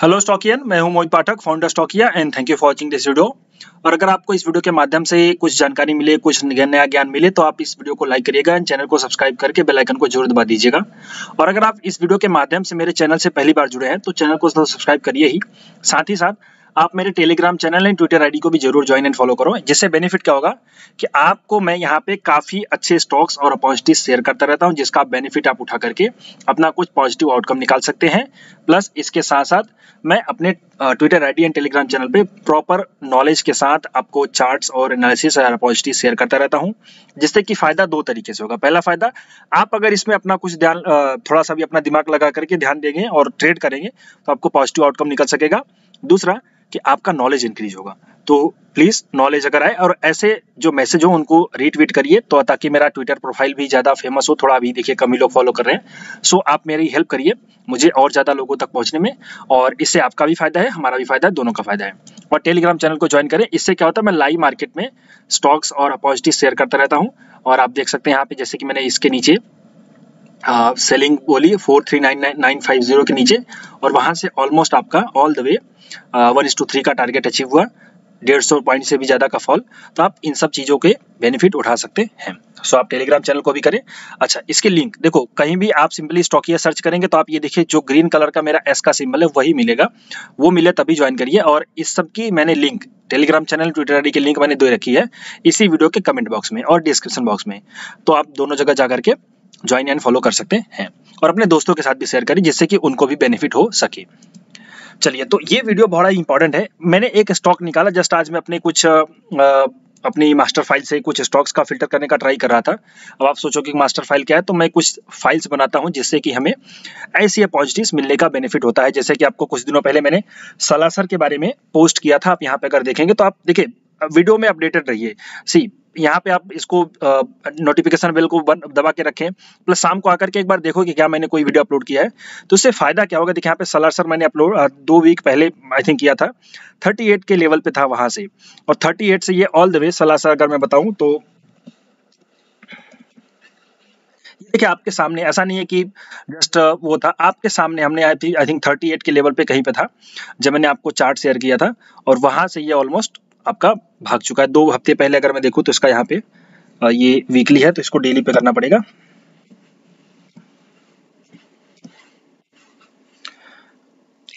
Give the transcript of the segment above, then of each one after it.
Hello Stockian मैं हूं Mohit Pathak founder Stockia and thank you for watching this video और अगर आपको इस वीडियो के माध्यम से कुछ जानकारी मिले कुछ नया ज्ञान मिले तो आप इस वीडियो को लाइक करिएगा एंड चैनल को सब्सक्राइब करके बेल आइकन को जरूर दबा दीजिएगा और अगर आप इस वीडियो के माध्यम से मेरे चैनल से पहली बार जुड़े हैं तो चैनल को सब्सक्राइब करिए ही साथ ही साथ आप मेरे Telegram channel and Twitter ID को भी जरूर ज्वाइन एंड फॉलो करो जिससे बेनिफिट क्या होगा कि आपको मैं यहाँ पे काफी अच्छे स्टॉक्स और अपॉर्चुनिटीज शेयर करता रहता हूँ जिसका बेनिफिट आप उठा करके अपना कुछ पॉजिटिव आउटकम निकाल सकते हैं प्लस इसके साथ साथ मैं अपने Twitter ID and Telegram channel पे प्रॉपर नॉलेज के साथ आपको चार्ट्स और एनालिसिस और अपॉजिटिव शेयर करता रहता हूँ जिससे कि फायदा दो तरीके से होगा पहला फायदा आप अगर इसमें अपना कुछ ध्यान थोड़ा सा भी अपना दिमाग लगा करके ध्यान देंगे और ट्रेड करेंगे तो आपको पॉजिटिव आउटकम निकल सकेगा दूसरा कि आपका नॉलेज इंक्रीज होगा तो प्लीज़ नॉलेज अगर आए और ऐसे जो मैसेज हो उनको रीट्वीट करिए तो ताकि मेरा ट्विटर प्रोफाइल भी ज़्यादा फेमस हो थोड़ा अभी देखिए कम ही लोग फॉलो कर रहे हैं सो आप मेरी हेल्प करिए मुझे और ज़्यादा लोगों तक पहुंचने में और इससे आपका भी फायदा है हमारा भी फायदा है दोनों का फायदा है और टेलीग्राम चैनल को ज्वाइन करें इससे क्या होता है मैं लाइव मार्केट में स्टॉक्स और अपॉजिटिव शेयर करता रहता हूँ और आप देख सकते हैं यहाँ पे जैसे कि मैंने इसके नीचे सेलिंग बोली four three nine nine nine five zero के नीचे और वहाँ से ऑलमोस्ट आपका all the way one is two three का टारगेट अचीव हुआ डेढ़ सौ पॉइंट से भी ज़्यादा का फॉल तो आप इन सब चीज़ों के बेनिफिट उठा सकते हैं सो आप टेलीग्राम चैनल को भी करें अच्छा इसके लिंक देखो कहीं भी आप सिंपली स्टॉकिया सर्च करेंगे तो आप ये देखिए जो ग्रीन कलर का मेरा एस का सिंबल है वही मिलेगा वो मिले तभी ज्वाइन करिए और इस सब की मैंने link Telegram channel Twitter ID की लिंक मैंने दे रखी है इसी वीडियो के कमेंट बॉक्स में और डिस्क्रिप्शन बॉक्स में तो आप दोनों जगह जा करके ज्वाइन एंड फॉलो कर सकते हैं और अपने दोस्तों के साथ भी शेयर करें जिससे कि उनको भी बेनिफिट हो सके चलिए तो ये वीडियो बड़ा इंपॉर्टेंट है मैंने एक स्टॉक निकाला जस्ट आज मैं अपने कुछ आ, अपनी मास्टर फाइल से कुछ स्टॉक्स का फिल्टर करने का ट्राई कर रहा था अब आप सोचो कि मास्टर फाइल क्या है तो मैं कुछ फाइल्स बनाता हूँ जिससे कि हमें ऐसी अपॉजिटिव मिलने का बेनिफिट होता है जैसे कि आपको कुछ दिनों पहले मैंने सलासर के बारे में पोस्ट किया था आप यहाँ पे अगर देखेंगे तो आप देखिए वीडियो में अपडेटेड रहिए सी यहाँ पे आप इसको नोटिफिकेशन बेल को बन, दबा के रखें प्लस शाम को आकर के एक बार देखो कि क्या मैंने कोई वीडियो अपलोड किया है तो इससे फायदा क्या होगा देखिए यहाँ पे सलार सर मैंने अपलोड दो वीक पहले आई थिंक किया था 38 के लेवल पे था वहां से और 38 से ये all the way Salar sir अगर मैं बताऊँ तो देखिए आपके सामने ऐसा नहीं है कि जस्ट वो था आपके सामने हमने आई थिंक थर्टी एट के लेवल पे कहीं पे था जब मैंने आपको चार्ट शेयर किया था और वहां से ये ऑलमोस्ट आपका भाग चुका है दो हफ्ते पहले अगर मैं देखूँ तो इसका यहाँ पे ये वीकली है तो इसको डेली पे करना पड़ेगा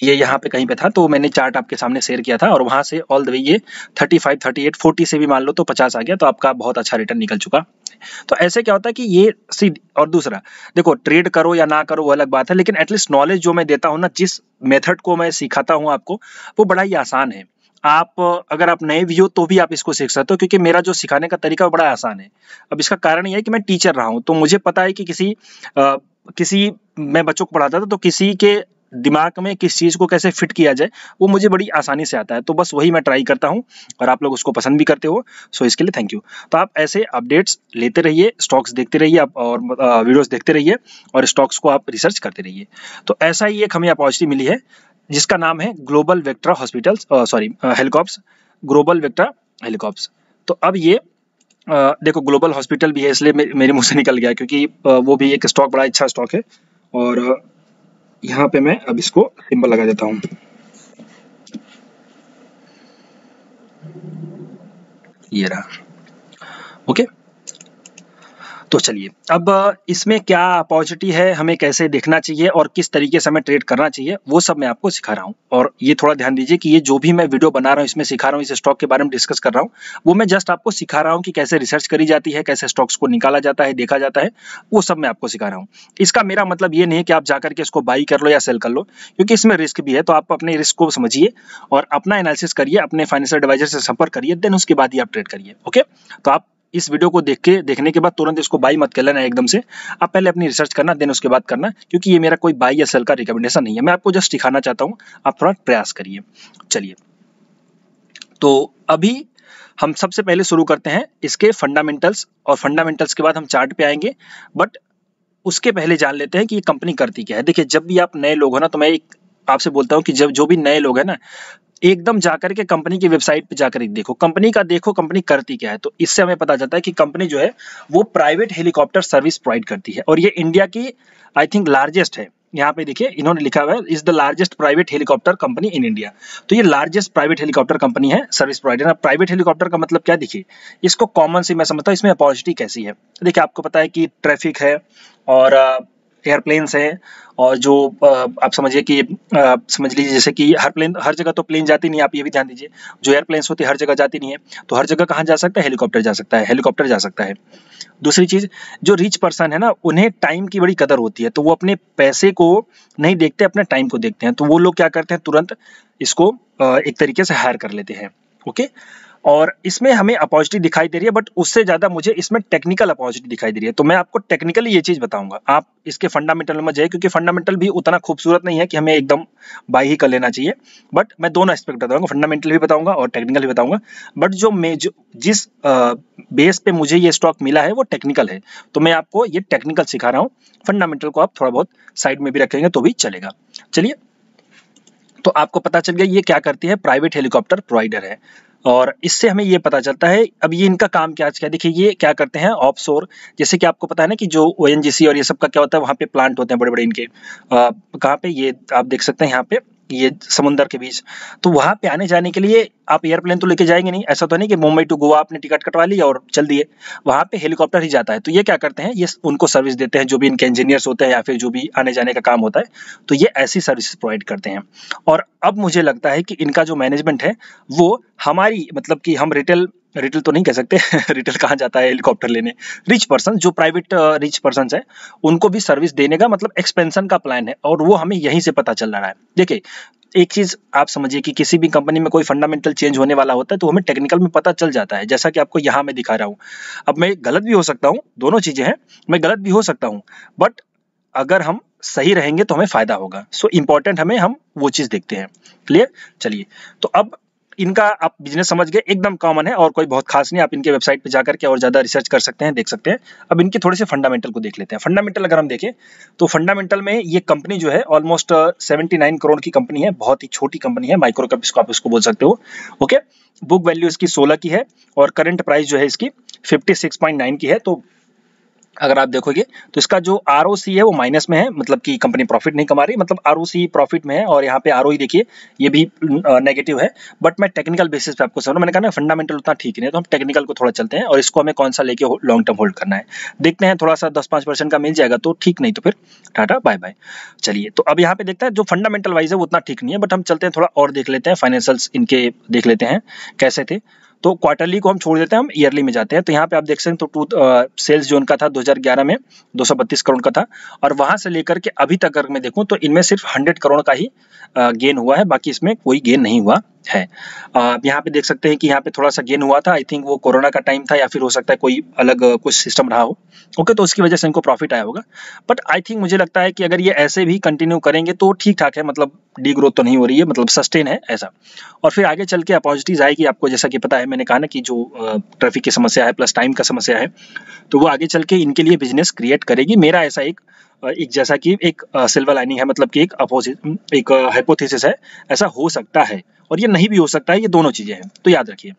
ये यहाँ पे कहीं पे था तो मैंने चार्ट आपके सामने शेयर किया था और वहां से ऑल द वे ये 35, 38, 40 से भी मान लो तो 50 आ गया तो आपका बहुत अच्छा रिटर्न निकल चुका तो ऐसे क्या होता है कि ये सीध और दूसरा देखो ट्रेड करो या ना करो वो अलग बात है लेकिन एटलीस्ट नॉलेज जो मैं देता हूँ ना जिस मेथड को मैं सिखाता हूँ आपको वो बड़ा ही आसान है आप अगर आप नए भी हो तो भी आप इसको सीख सकते हो क्योंकि मेरा जो सिखाने का तरीका बड़ा आसान है अब इसका कारण यह है कि मैं टीचर रहा हूँ तो मुझे पता है कि किसी आ, किसी मैं बच्चों को पढ़ाता था तो किसी के दिमाग में किस चीज़ को कैसे फिट किया जाए वो मुझे बड़ी आसानी से आता है तो बस वही मैं ट्राई करता हूँ और आप लोग उसको पसंद भी करते हो सो इसके लिए थैंक यू तो आप ऐसे अपडेट्स लेते रहिए स्टॉक्स देखते रहिए आप और वीडियोस देखते रहिए और स्टॉक्स को आप रिसर्च करते रहिए तो ऐसा ही एक हमें अपॉर्चुनिटी मिली है जिसका नाम है Global Vector hospitals sorry Helicops Global Vector Helicops तो अब ये आ, देखो ग्लोबल हॉस्पिटल भी है इसलिए मे, मेरे मुंह से निकल गया क्योंकि आ, वो भी एक स्टॉक बड़ा अच्छा स्टॉक है और यहाँ पे मैं अब इसको सिंबल लगा देता हूँ ये रहा ओके okay? तो चलिए अब इसमें क्या अपॉर्चुनिटी है हमें कैसे देखना चाहिए और किस तरीके से हमें ट्रेड करना चाहिए वो सब मैं आपको सिखा रहा हूँ और ये थोड़ा ध्यान दीजिए कि ये जो भी मैं वीडियो बना रहा हूँ इसमें सिखा रहा हूँ इस स्टॉक के बारे में डिस्कस कर रहा हूँ वो मैं जस्ट आपको सिखा रहा हूँ कि कैसे रिसर्च करी जाती है कैसे स्टॉक्स को निकाला जाता है देखा जाता है वो सब मैं आपको सिखा रहा हूँ इसका मेरा मतलब ये नहीं कि आप जाकर के इसको बाई कर लो या सेल कर लो क्योंकि इसमें रिस्क भी है तो आप अपने रिस्क को समझिए और अपना एनालिसिस करिए अपने फाइनेंशियल एडवाइजर से संपर्क करिए देन उसके बाद ही आप ट्रेड करिए ओके तो आप इस वीडियो को देख के देखने के बाद तुरंत इसको बाई मत कर लेना एकदम से आप पहले अपनी रिसर्च करना देन उसके बाद करना क्योंकि ये मेरा कोई बाई या सेल का रिकमेंडेशन नहीं है मैं आपको जस्ट दिखाना चाहता हूँ आप थोड़ा प्रयास करिए चलिए तो अभी हम सबसे पहले शुरू करते हैं इसके फंडामेंटल्स और फंडामेंटल्स के बाद हम चार्ट पे आएंगे बट उसके पहले जान लेते हैं कि ये कंपनी करती क्या है देखिए जब भी आप नए लोग हो ना तो मैं एक आपसे बोलता हूँ कि जब जो भी नए लोग हैं ना एकदम जाकर के कंपनी की वेबसाइट पे जाकर देखो कंपनी का देखो कंपनी करती क्या है तो इससे हमें पता चलता है कि कंपनी जो है वो प्राइवेट हेलीकॉप्टर सर्विस प्रोवाइड करती है और ये इंडिया की आई थिंक लार्जेस्ट है यहाँ पे देखिए इन्होंने लिखा हुआ है is the largest private helicopter company in India तो ये लार्जेस्ट प्राइवेट हेलीकॉप्टर कंपनी है सर्विस प्रोवाइडर प्राइवेट हेलीकॉप्टर का मतलब क्या देखिए इसको कॉमन सी मैं समझता हूँ इसमें अपॉर्चुनिटी कैसी है देखिए आपको पता है कि ट्रैफिक है और एयरप्लेन्स हैं और जो आप समझिए कि समझ लीजिए जैसे कि हर प्लेन हर जगह तो प्लेन जाती नहीं है आप ये भी ध्यान दीजिए जो एयरप्लेन्स होती है हर जगह जाती नहीं है तो हर जगह कहाँ जा सकता है हेलीकॉप्टर जा सकता है हेलीकॉप्टर जा सकता है दूसरी चीज़ जो रिच पर्सन है ना उन्हें टाइम की बड़ी कदर होती है तो वो अपने पैसे को नहीं देखते अपने टाइम को देखते हैं तो वो लोग क्या करते हैं तुरंत इसको एक तरीके से हायर कर लेते हैं ओके और इसमें हमें अपॉर्चुनिटी दिखाई दे रही है बट उससे ज़्यादा मुझे इसमें टेक्निकल अपॉर्चुनिटी दिखाई दे रही है तो मैं आपको टेक्निकली ये चीज़ बताऊंगा आप इसके फंडामेंटल में जाए क्योंकि फंडामेंटल भी उतना खूबसूरत नहीं है कि हमें एकदम बाई ही कर लेना चाहिए बट मैं दोनों एस्पेक्ट बताऊंगा फंडामेंटल भी बताऊंगा और टेक्निकल भी बताऊंगा बट जो मे जो जिस बेस पे मुझे ये स्टॉक मिला है वो टेक्निकल है तो मैं आपको ये टेक्निकल सिखा रहा हूँ फंडामेंटल को आप थोड़ा बहुत साइड में भी रखेंगे तो भी चलेगा चलिए तो आपको पता चल गया ये क्या करती है प्राइवेट हेलीकॉप्टर प्रोवाइडर है और इससे हमें ये पता चलता है अब ये इनका काम क्या क्या देखिए ये क्या करते हैं ऑफ सोर जैसे कि आपको पता है ना कि जो ओ और ये सब का क्या होता है वहाँ पे प्लांट होते हैं बड़े बड़े इनके कहाँ पे ये आप देख सकते हैं यहाँ पे ये समुंदर के बीच तो वहाँ पे आने जाने के लिए आप एयरप्लेन तो लेके जाएंगे नहीं ऐसा तो नहीं कि मुंबई टू गोवा आपने टिकट कटवा ली और चल दिए वहाँ पे हेलीकॉप्टर ही जाता है तो ये क्या करते हैं ये उनको सर्विस देते हैं जो भी इनके इंजीनियर्स होते हैं या फिर जो भी आने जाने का काम होता है तो ये ऐसी सर्विस प्रोवाइड करते हैं और अब मुझे लगता है कि इनका जो मैनेजमेंट है वो हमारी मतलब कि हम रिटेल रिटेल तो नहीं कह सकते रिटेल कहाँ जाता है हेलीकॉप्टर लेने रिच पर्सन जो प्राइवेट रिच पर्सन है उनको भी सर्विस देने का मतलब एक्सपेंशन का प्लान है और वो हमें यहीं से पता चल रहा है देखिए एक चीज आप समझिए कि किसी भी कंपनी में कोई फंडामेंटल चेंज होने वाला होता है तो हमें टेक्निकल में पता चल जाता है जैसा कि आपको यहाँ मैं दिखा रहा हूँ अब मैं गलत भी हो सकता हूँ दोनों चीजें हैं मैं गलत भी हो सकता हूँ बट अगर हम सही रहेंगे तो हमें फायदा होगा सो so, इम्पॉर्टेंट हमें हम वो चीज देखते हैं क्लियर चलिए तो अब इनका आप बिजनेस समझ गए एकदम कॉमन है और कोई बहुत खास नहीं आप इनके वेबसाइट पे जाकर के और ज्यादा रिसर्च कर सकते हैं देख सकते हैं अब इनके थोड़े से फंडामेंटल को देख लेते हैं फंडामेंटल अगर हम देखें तो फंडामेंटल में ये कंपनी जो है ऑलमोस्ट सेवेंटी नाइन करोड़ की कंपनी है बहुत ही छोटी कंपनी है माइक्रो कप इसको आप इसको बोल सकते हो ओके बुक वैल्यू इसकी सोलह की है और करंट प्राइस जो है इसकी फिफ्टी सिक्स पॉइंट नाइन की है तो अगर आप देखोगे तो इसका जो आर है वो माइनस में है मतलब कि कंपनी प्रॉफिट नहीं कमा रही मतलब आर प्रॉफिट में है और यहाँ पे आर e देखिए ये भी नेगेटिव है बट मैं टेक्निकल बेसिस पे आपको समझ मैंने कहा ना फंडामेंटल उतना ठीक नहीं है तो हम टेक्निकल को थोड़ा चलते हैं और इसको हमें कौन सा लेके लॉन्ग टर्म होल्ड करना है देखते हैं थोड़ा सा दस पाँच परसेंट का मिल जाएगा तो ठीक नहीं तो फिर टाटा बाय बाय चलिए तो अब यहाँ पे देखते हैं जो फंडामेंटल वाइज है वो उतना ठीक नहीं है बट हम चलते हैं थोड़ा और देख लेते हैं फाइनेंशियल्स इनके देख लेते हैं कैसे थे तो क्वार्टरली को हम छोड़ देते हैं हम ईयरली में जाते हैं तो यहाँ पे आप देख सकते हैं तो टू सेल्स जोन का था 2011 में 232 करोड़ का था और वहां से लेकर के अभी तक अगर मैं देखूँ तो इनमें सिर्फ हंड्रेड करोड़ का ही गेन uh, हुआ है बाकी इसमें कोई गेन नहीं हुआ है आप यहाँ पे देख सकते हैं कि यहाँ पे थोड़ा सा गेन हुआ था आई थिंक वो कोरोना का टाइम था या फिर हो सकता है कोई अलग कुछ सिस्टम रहा हो ओके okay, तो उसकी वजह से इनको प्रॉफिट आया होगा बट आई थिंक मुझे लगता है कि अगर ये ऐसे भी कंटिन्यू करेंगे तो ठीक ठाक है मतलब डी ग्रोथ तो नहीं हो रही है मतलब सस्टेन है ऐसा और फिर आगे चल के अपॉर्चुनिटीज़ आएगी आपको जैसा कि पता है मैंने कहा ना कि जो ट्रैफिक की समस्या है प्लस टाइम का समस्या है तो वो आगे चल के इनके लिए बिजनेस क्रिएट करेगी मेरा ऐसा एक एक जैसा कि एक सिल्वर लाइनिंग है मतलब कि एक अपोजिट एक हाइपोथेसिस है ऐसा हो सकता है और ये नहीं भी हो सकता है ये दोनों चीजें हैं तो याद रखिए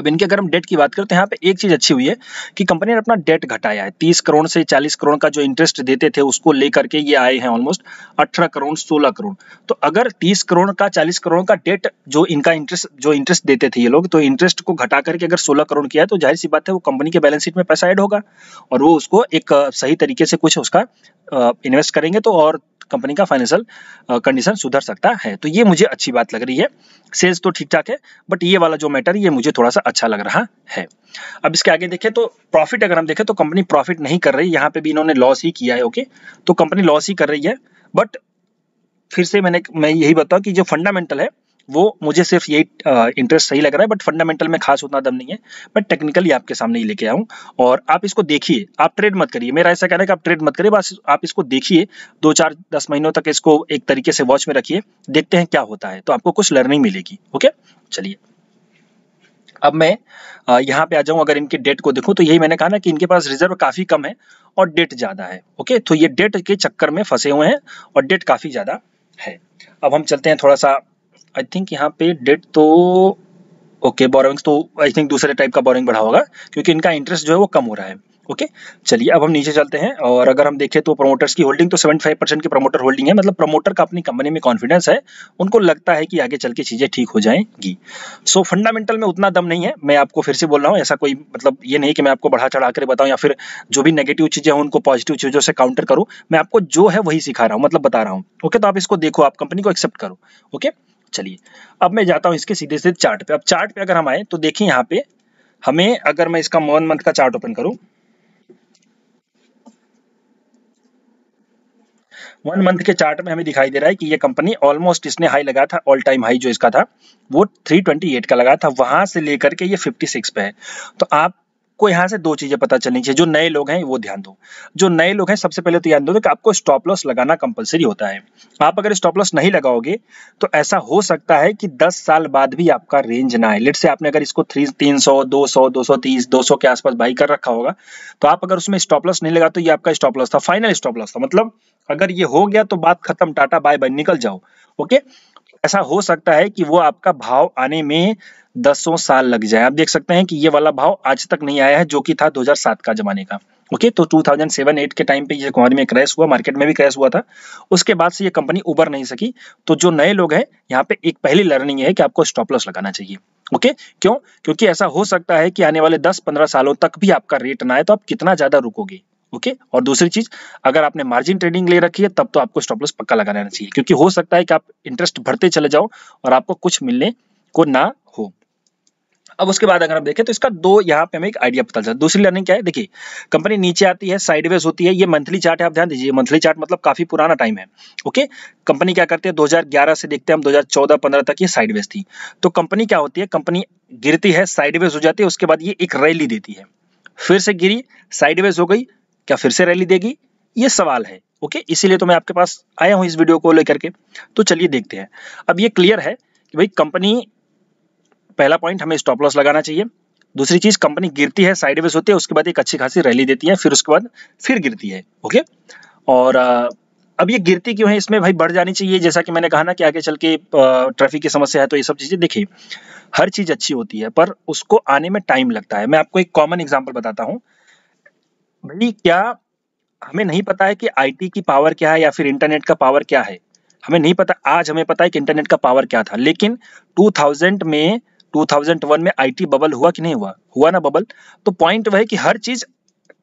अब इनके अगर हम डेट की बात करें तो यहाँ पे एक चीज अच्छी हुई है कि कंपनी ने अपना डेट घटाया है तीस करोड़ से चालीस करोड़ का जो इंटरेस्ट देते थे उसको लेकर के ये आए हैं ऑलमोस्ट अठारह करोड़ सोलह करोड़ तो अगर तीस करोड़ का चालीस करोड़ का डेट जो इनका इंटरेस्ट जो इंटरेस्ट देते थे ये लोग तो इंटरेस्ट को घटा करके अगर सोलह करोड़ किया है तो जाहिर सी बात है वो कंपनी के बैलेंस शीट में पैसा एड होगा और वो उसको एक सही तरीके से कुछ उसका इन्वेस्ट करेंगे तो और कंपनी का फाइनेंशियल कंडीशन सुधर सकता है तो ये मुझे अच्छी बात लग रही है सेल्स तो ठीक ठाक है बट ये वाला जो मैटर ये मुझे थोड़ा सा अच्छा लग रहा है अब इसके आगे देखें तो प्रॉफिट अगर हम देखें तो कंपनी प्रॉफिट नहीं कर रही यहाँ पे भी इन्होंने लॉस ही किया है ओके तो कंपनी लॉस ही कर रही है बट फिर से मैंने मैं यही बताऊँ कि जो फंडामेंटल है वो मुझे सिर्फ ये इंटरेस्ट सही लग रहा है बट फंडामेंटल में खास उतना दम नहीं है बट टेक्निकली आपके सामने ही लेके आऊँ और आप इसको देखिए आप ट्रेड मत करिए मेरा ऐसा कहना है कि आप ट्रेड मत करिए बस आप इसको देखिए दो चार दस महीनों तक इसको एक तरीके से वॉच में रखिए देखते हैं क्या होता है तो आपको कुछ लर्निंग मिलेगी ओके चलिए अब मैं यहाँ पे आ जाऊँ अगर इनके डेट को देखूँ तो यही मैंने कहा ना कि इनके पास रिजर्व काफ़ी कम है और डेट ज़्यादा है ओके तो ये डेट के चक्कर में फंसे हुए हैं और डेट काफ़ी ज़्यादा है अब हम चलते हैं थोड़ा सा आई थिंक यहाँ पे डेट तो ओके बोरिंग तो आई थिंक दूसरे टाइप का बोरिंग बढ़ा होगा क्योंकि इनका इंटरेस्ट जो है वो कम हो रहा है ओके चलिए अब हम नीचे चलते हैं और अगर हम देखें तो प्रमोटर्स की होल्डिंग तो 75 परसेंट की प्रमोटर होल्डिंग है मतलब प्रमोटर का अपनी कंपनी में कॉन्फिडेंस है उनको लगता है कि आगे चल के चीज़ें ठीक हो जाएंगी सो so, फंडामेंटल में उतना दम नहीं है मैं आपको फिर से बोल रहा हूँ ऐसा कोई मतलब ये नहीं कि मैं आपको बढ़ा चढ़ा कर बताऊँ या फिर जो भी नेगेटिव चीज़ें हैं उनको पॉजिटिव चीज़ों से काउंटर करूँ मैं आपको जो है वही सिखा रहा हूँ मतलब बता रहा हूँ ओके तो आप इसको देखो आप कंपनी को एक्सेप्ट करो ओके चलिए अब मैं जाता हूँ इसके सीधे सीधे चार्ट अब चार्ट अगर हम आए तो देखिए यहाँ पे हमें अगर मैं इसका वन मंथ का चार्ट ओपन करूँ वन मंथ के चार्ट में हमें दिखाई दे रहा है कि ये कंपनी ऑलमोस्ट इसने हाई लगा था ऑल टाइम हाई जो इसका था वो 328 का लगा था वहां से लेकर के ये 56 पे है तो आपको यहाँ से दो चीजें पता चलनी चाहिए जो नए लोग हैं वो ध्यान दो जो नए लोग हैं सबसे पहले तो ध्यान दो कि आपको स्टॉप लॉस लगाना कंपल्सरी होता है आप अगर स्टॉप लॉस नहीं लगाओगे तो ऐसा हो सकता है कि दस साल बाद भी आपका रेंज ना आए लेट से आपने अगर इसको थ्री तीन सौ दो सौ दो सौ तीस दो सौ के आसपास बाई कर रखा होगा तो आप अगर उसमें स्टॉप लॉस नहीं लगा तो ये आपका स्टॉप लॉस था फाइनल स्टॉप लॉस था मतलब अगर ये हो गया तो बात खत्म टाटा बाय बाय निकल जाओ ओके ऐसा हो सकता है कि वो आपका भाव आने में दसों साल लग जाए आप देख सकते हैं कि ये वाला भाव आज तक नहीं आया है जो कि था 2007 का जमाने का ओके तो 2007-8 के टाइम पे ये कुमारी में क्रैश हुआ मार्केट में भी क्रैश हुआ था उसके बाद से ये कंपनी उबर नहीं सकी तो जो नए लोग हैं यहाँ पे एक पहली लर्निंग है कि आपको स्टॉप लॉस लगाना चाहिए ओके क्यों क्योंकि ऐसा हो सकता है कि आने वाले दस पंद्रह सालों तक भी आपका रेट ना आए तो आप कितना ज्यादा रुकोगे ओके और दूसरी चीज अगर आपने मार्जिन ट्रेडिंग ले रखी है तब तो आपको स्टॉप लॉस पक्का लगा रहना चाहिए क्योंकि हो सकता है कि आप इंटरेस्ट भरते चले जाओ और आपको कुछ मिलने को ना हो अब उसके बाद अगर आप देखें तो इसका दो यहाँ पे हमें एक आइडिया पता है दूसरी लर्निंग क्या है देखिए कंपनी नीचे आती है साइडवेज होती है ये मंथली चार्ट है आप ध्यान दीजिए मंथली चार्ट मतलब काफी पुराना टाइम है ओके कंपनी क्या करती है 2011 से देखते हैं हम 2014-15 तक ये साइडवेज थी तो कंपनी क्या होती है कंपनी गिरती है साइडवेज हो जाती है उसके बाद ये एक रैली देती है फिर से गिरी साइडवेज हो गई क्या फिर से रैली देगी ये सवाल है ओके इसीलिए तो मैं आपके पास आया हूँ इस वीडियो को लेकर के तो चलिए देखते हैं अब ये क्लियर है कि भाई कंपनी पहला पॉइंट हमें स्टॉप लॉस लगाना चाहिए दूसरी चीज कंपनी गिरती है साइडवेज होती है उसके बाद एक अच्छी खासी रैली देती है फिर उसके बाद फिर गिरती है ओके और अब ये गिरती क्यों है इसमें भाई बढ़ जानी चाहिए जैसा कि मैंने कहा ना कि आगे चल के ट्रैफिक की समस्या है तो ये सब चीजें देखिए हर चीज अच्छी होती है पर उसको आने में टाइम लगता है मैं आपको एक कॉमन एग्जाम्पल बताता हूँ भाई क्या हमें नहीं पता है कि आईटी की पावर क्या है या फिर इंटरनेट का पावर क्या है हमें नहीं पता आज हमें पता है कि इंटरनेट का पावर क्या था लेकिन 2000 में 2001 में आईटी बबल हुआ कि नहीं हुआ हुआ ना बबल तो पॉइंट वह है कि हर चीज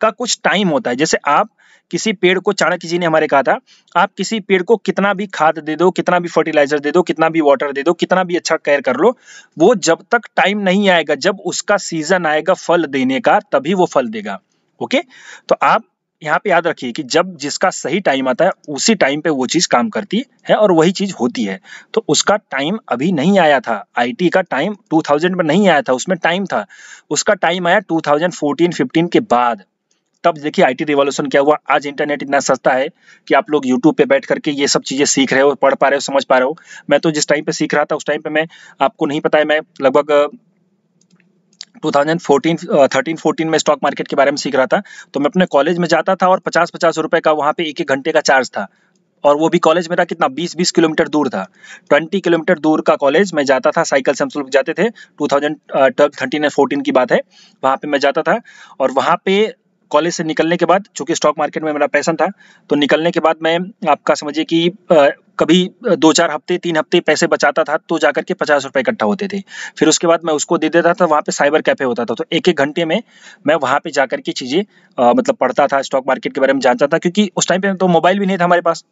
का कुछ टाइम होता है जैसे आप किसी पेड़ को चाणक्य जी ने हमारे कहा था आप किसी पेड़ को कितना भी खाद दे दो कितना भी फर्टिलाइजर दे दो कितना भी वाटर दे दो कितना भी अच्छा केयर कर लो वो जब तक टाइम नहीं आएगा जब उसका सीजन आएगा फल देने का तभी वो फल देगा ओके तो आप यहाँ पे याद रखिए कि जब जिसका सही टाइम आता है उसी टाइम पे वो चीज़ काम करती है और वही चीज़ होती है तो उसका टाइम अभी नहीं आया था आईटी का टाइम 2000 में नहीं आया था उसमें टाइम था उसका टाइम आया 2014-15 के बाद तब देखिए आईटी रिवॉल्यूशन क्या हुआ आज इंटरनेट इतना सस्ता है कि आप लोग यूट्यूब पे बैठ करके ये सब चीज़ें सीख रहे हो पढ़ पा रहे हो समझ पा रहे हो मैं तो जिस टाइम पे सीख रहा था उस टाइम पे मैं आपको नहीं पता है मैं लगभग 2014 13 14 में स्टॉक मार्केट के बारे में सीख रहा था तो मैं अपने कॉलेज में जाता था और पचास पचास रुपए का वहाँ पे एक एक घंटे का चार्ज था और वो भी कॉलेज मेरा कितना 20-20 किलोमीटर दूर था 20 किलोमीटर दूर का कॉलेज मैं जाता था साइकिल से हम लोग जाते थे 2012 थाउजेंड एंड 14 की बात है वहाँ पर मैं जाता था और वहाँ पर कॉलेज से निकलने के बाद चूँकि स्टॉक मार्केट में मेरा पैसन था तो निकलने के बाद मैं आपका समझिए कि कभी दो चार हफ्ते तीन हफ्ते पैसे बचाता था तो जाकर के पचास रुपये इकट्ठा होते थे फिर उसके बाद मैं उसको दे देता था वहाँ पे साइबर कैफे होता था तो एक एक घंटे में मैं वहाँ पे जाकर के चीज़ें मतलब पढ़ता था स्टॉक मार्केट के बारे में जानता था क्योंकि उस टाइम पे तो मोबाइल भी नहीं था हमारे पास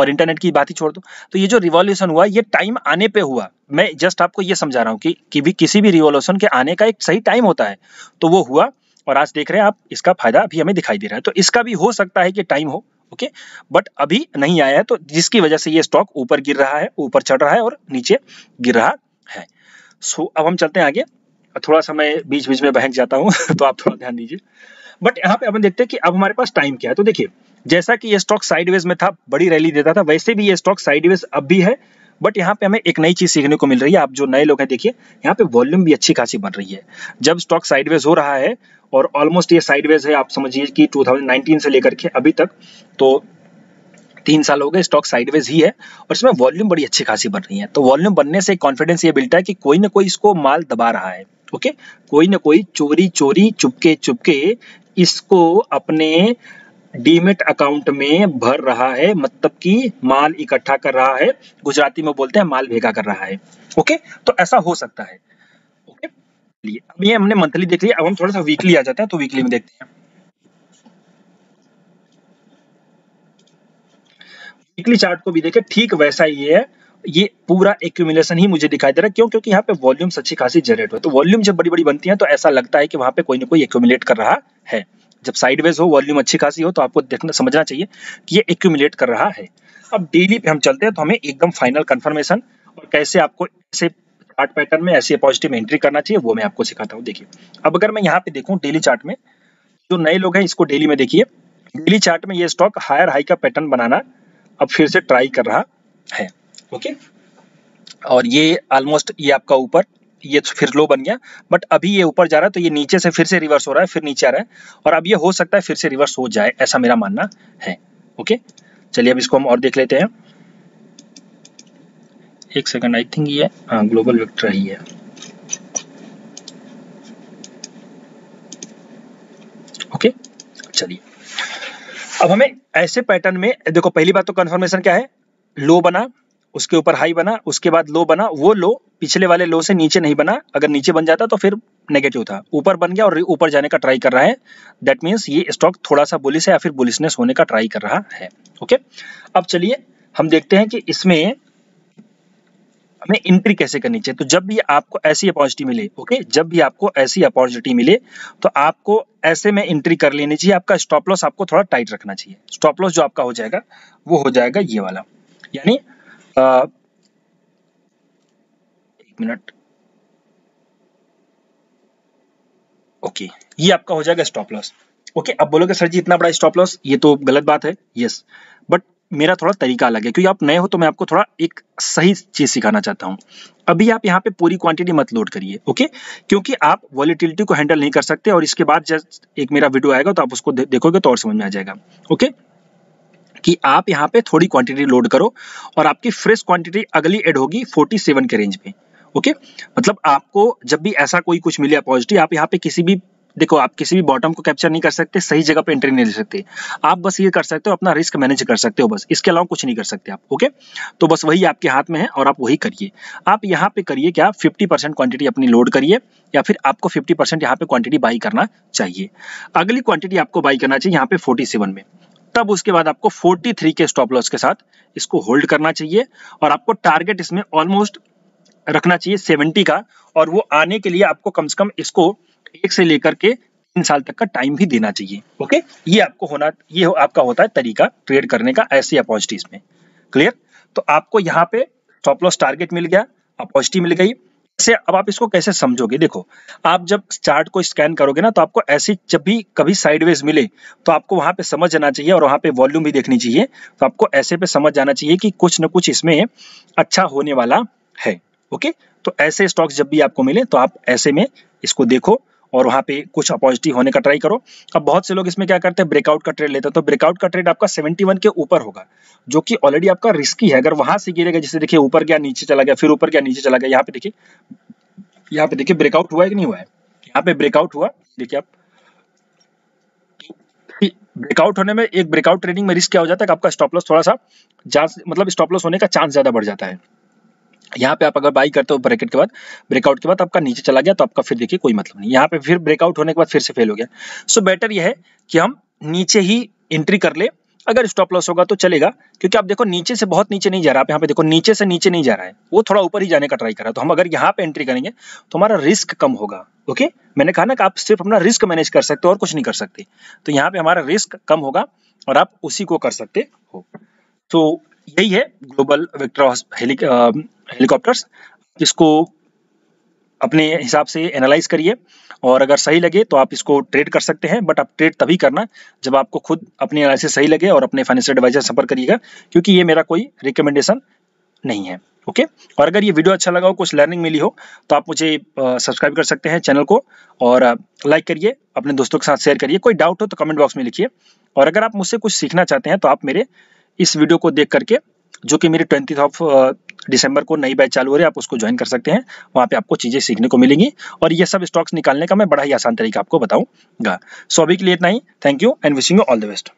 और इंटरनेट की बात ही छोड़ दो तो ये जो रिवॉल्यूशन हुआ ये टाइम आने पे हुआ मैं जस्ट आपको ये समझा रहा हूँ कि, कि भी किसी भी रिवॉल्यूशन के आने का एक सही टाइम होता है तो वो हुआ और आज देख रहे हैं आप इसका फायदा अभी हमें दिखाई दे रहा है तो इसका भी हो सकता है कि टाइम हो ओके बट अभी नहीं आया है तो जिसकी वजह से ये स्टॉक ऊपर गिर रहा है ऊपर चढ़ रहा है और नीचे गिर रहा है सो so, अब हम चलते हैं आगे थोड़ा सा मैं बीच बीच में बहक जाता हूँ तो आप थोड़ा ध्यान दीजिए बट यहाँ पे अपन देखते हैं कि अब हमारे पास टाइम क्या है तो देखिए जैसा कि ये स्टॉक साइडवेज में था बड़ी रैली देता था वैसे भी ये स्टॉक साइडवेज अब भी है बट यहाँ पे हमें एक नई चीज सीखने को मिल रही है आप जो नए लोग हैं देखिए यहाँ पे वॉल्यूम भी अच्छी खासी बन रही है जब स्टॉक साइडवेज हो रहा है और ऑलमोस्ट ये साइडवेज है आप समझिए कि 2019 से लेकर के अभी तक तो तीन साल हो गए स्टॉक साइडवेज ही है और इसमें वॉल्यूम बड़ी अच्छी खासी बन रही है तो वॉल्यूम बनने से कॉन्फिडेंस ये बिल्ट है कि कोई ना कोई इसको माल दबा रहा है ओके कोई ना कोई चोरी चोरी चुपके चुपके इसको अपने डीमेट अकाउंट में भर रहा है मतलब कि माल इकट्ठा कर रहा है गुजराती में बोलते हैं माल भेगा कर रहा है ओके तो ऐसा हो सकता है लिए अब ये हमने मंथली देख लिया अब हम थोड़ा सा वीकली आ जाता है तो वीकली में देखते हैं वीकली चार्ट को भी देखें ठीक वैसा ही है ये पूरा एक्यूमुलेशन ही मुझे दिखाई दे रहा है क्यों क्योंकि यहाँ पे वॉल्यूम अच्छी खासी जनरेट हो तो वॉल्यूम जब बड़ी बड़ी बनती है तो ऐसा लगता है कि वहां पे कोई ना कोई एक्यूमुलेट कर रहा है जब साइडवेज हो वॉल्यूम अच्छी खासी हो तो आपको देखना समझना चाहिए कि ये एक्यूमुलेट कर रहा है अब डेली पे हम चलते हैं तो हमें एकदम फाइनल कंफर्मेशन और कैसे आपको ऐसे चार्ट पैटर्न में ऐसे पॉजिटिव में एंट्री करना चाहिए वो मैं आपको सिखाता हूँ देखिए अब अगर मैं यहाँ पे देखूँ डेली चार्ट में जो नए लोग हैं इसको डेली में देखिए डेली चार्ट में ये स्टॉक हायर हाई का पैटर्न बनाना अब फिर से ट्राई कर रहा है ओके और ये ऑलमोस्ट ये आपका ऊपर ये तो फिर लो बन गया बट अभी ये ऊपर जा रहा है तो ये नीचे से फिर से रिवर्स हो रहा है फिर नीचे आ रहा है और अब ये हो सकता है फिर से रिवर्स हो जाए ऐसा मेरा मानना है ओके चलिए अब इसको हम और देख लेते हैं एक सेकंड आई थिंक ये हाँ ग्लोबल वेक्टर ही है ओके चलिए अब हमें ऐसे पैटर्न में देखो पहली बात तो कंफर्मेशन क्या है लो बना उसके ऊपर हाई बना उसके बाद लो बना वो लो पिछले वाले लो से नीचे नहीं बना अगर नीचे बन जाता तो फिर नेगेटिव था ऊपर बन गया और ऊपर जाने का ट्राई कर रहा है दैट मीन्स ये स्टॉक थोड़ा सा बुलिस है या फिर बुलिसनेस होने का ट्राई कर रहा है ओके अब चलिए हम देखते हैं कि इसमें हमें एंट्री कैसे करनी चाहिए तो जब भी आपको ऐसी अपॉर्चुनिटी मिले ओके जब भी आपको ऐसी अपॉर्चुनिटी मिले तो आपको ऐसे में एंट्री कर लेनी चाहिए आपका स्टॉप लॉस आपको थोड़ा टाइट रखना चाहिए स्टॉप लॉस जो आपका हो जाएगा वो हो जाएगा ये वाला यानी एक मिनट ओके ये आपका हो जाएगा स्टॉप लॉस ओके अब बोलोगे सर जी इतना बड़ा स्टॉप लॉस ये तो गलत बात है यस बट मेरा थोड़ा तरीका अलग है क्योंकि आप नए हो तो मैं आपको थोड़ा एक सही चीज़ सिखाना चाहता हूँ अभी आप यहाँ पे पूरी क्वांटिटी मत लोड करिए ओके क्योंकि आप वॉलीटिलिटी को हैंडल नहीं कर सकते और इसके बाद जब एक मेरा वीडियो आएगा तो आप उसको दे, देखोगे तो और समझ में आ जाएगा ओके कि आप यहाँ पे थोड़ी क्वांटिटी लोड करो और आपकी फ्रेश क्वांटिटी अगली एड होगी फोर्टी के रेंज में ओके okay? मतलब आपको जब भी ऐसा कोई कुछ मिले पॉजिटिव आप यहाँ पे किसी भी देखो आप किसी भी बॉटम को कैप्चर नहीं कर सकते सही जगह पे एंट्री नहीं ले सकते आप बस ये कर सकते हो अपना रिस्क मैनेज कर सकते हो बस इसके अलावा कुछ नहीं कर सकते आप ओके तो बस वही आपके हाथ में है और आप वही करिए आप यहाँ पे करिए क्या फिफ्टी परसेंट क्वांटिटी अपनी लोड करिए या फिर आपको फिफ्टी परसेंट यहाँ पे क्वांटिटी बाई करना चाहिए अगली क्वांटिटी आपको बाई करना चाहिए यहाँ पे फोर्टी सेवन में तब उसके बाद आपको थ्री के स्टॉप लॉस के साथ इसको होल्ड करना चाहिए और आपको टारगेट इसमें ऑलमोस्ट रखना चाहिए सेवेंटी का और वो आने के लिए आपको कम से कम इसको एक से लेकर के तीन साल तक का टाइम भी देना चाहिए ओके ये आपको होना ये हो, आपका होता है तरीका ट्रेड करने का ऐसी अपॉर्चुनिटीज में क्लियर तो आपको यहाँ पे स्टॉप लॉस टारगेट मिल गया अपॉर्चुनिटी मिल गई से अब आप इसको कैसे समझोगे देखो आप जब चार्ट को स्कैन करोगे ना तो आपको ऐसी जब भी कभी साइडवेज मिले तो आपको वहां पे समझ जाना चाहिए और वहां पे वॉल्यूम भी देखनी चाहिए तो आपको ऐसे पे समझ जाना चाहिए कि कुछ ना कुछ इसमें अच्छा होने वाला है ओके तो ऐसे स्टॉक्स जब भी आपको मिले तो आप ऐसे में इसको देखो और वहाँ पे कुछ अपॉजिटिव होने का ट्राई करो अब बहुत से लोग इसमें क्या करते हैं ब्रेकआउट का ट्रेड लेते हैं तो ब्रेकआउट का ट्रेड आपका 71 के ऊपर होगा जो कि ऑलरेडी आपका रिस्की है अगर वहाँ से गिरेगा जैसे देखिए ऊपर गया नीचे चला गया फिर ऊपर गया नीचे चला गया यहाँ पे देखिए यहाँ पे देखिए ब्रेकआउट हुआ है कि नहीं हुआ है यहाँ पे ब्रेकआउट हुआ देखिए आप ब्रेकआउट तो होने में एक ब्रेकआउट ट्रेडिंग में रिस्क क्या हो जाता है आपका स्टॉप लॉस थोड़ा सा मतलब स्टॉप लॉस होने का चांस ज्यादा बढ़ जाता है यहाँ पे आप अगर बाई करते हो ब्रेकेट के बाद ब्रेकआउट के बाद आपका नीचे चला गया तो आपका फिर देखिए कोई मतलब नहीं यहाँ पे फिर ब्रेकआउट होने के बाद फिर से फेल हो गया सो so, बेटर यह है कि हम नीचे ही एंट्री कर ले अगर स्टॉप लॉस होगा तो चलेगा क्योंकि आप देखो नीचे से बहुत नीचे नहीं जा रहा आप यहाँ पे देखो नीचे से नीचे नहीं जा रहा है वो थोड़ा ऊपर ही जाने का ट्राई कर रहा है तो हम अगर यहाँ पे एंट्री करेंगे तो हमारा रिस्क कम होगा ओके मैंने कहा ना कि आप सिर्फ अपना रिस्क मैनेज कर सकते हो और कुछ नहीं कर सकते तो यहाँ पे हमारा रिस्क कम होगा और आप उसी को कर सकते हो तो यही है ग्लोबल वेक्टर हेलीकॉप्टर्स इसको अपने हिसाब से एनालाइज करिए और अगर सही लगे तो आप इसको ट्रेड कर सकते हैं बट आप ट्रेड तभी करना जब आपको खुद अपनी एनालिसिस सही लगे और अपने फाइनेंशियल एडवाइजर संपर्क करिएगा क्योंकि ये मेरा कोई रिकमेंडेशन नहीं है ओके और अगर ये वीडियो अच्छा लगा हो कुछ लर्निंग मिली हो तो आप मुझे सब्सक्राइब कर सकते हैं चैनल को और लाइक करिए अपने दोस्तों के साथ शेयर करिए कोई डाउट हो तो कमेंट बॉक्स में लिखिए और अगर आप मुझसे कुछ सीखना चाहते हैं तो आप मेरे इस वीडियो को देख करके जो कि मेरी ट्वेंटी ऑफ दिसंबर को नई बैच चालू हो रही है आप उसको ज्वाइन कर सकते हैं वहाँ पे आपको चीज़ें सीखने को मिलेंगी और ये सब स्टॉक्स निकालने का मैं बड़ा ही आसान तरीका आपको बताऊंगा सो अभी के लिए इतना ही thank you and wishing you all the best